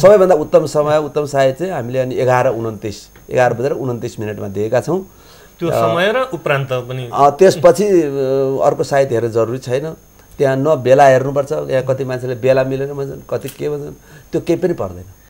सबैभन्दा उत्तम समय उत्तम सायद चाहिँ हामीले अनि एघार उन्तिस एघार बजेर उन्तिस मिनटमा दिएका छौँ त्यो समय र उपरान्त पनि त्यसपछि अर्को सायद हेर्न जरुरी छैन त्यहाँ न बेला हेर्नुपर्छ यहाँ कति मान्छेले बेला मिलेन भन्छन् कति के भन्छन् त्यो केही पनि पर्दैन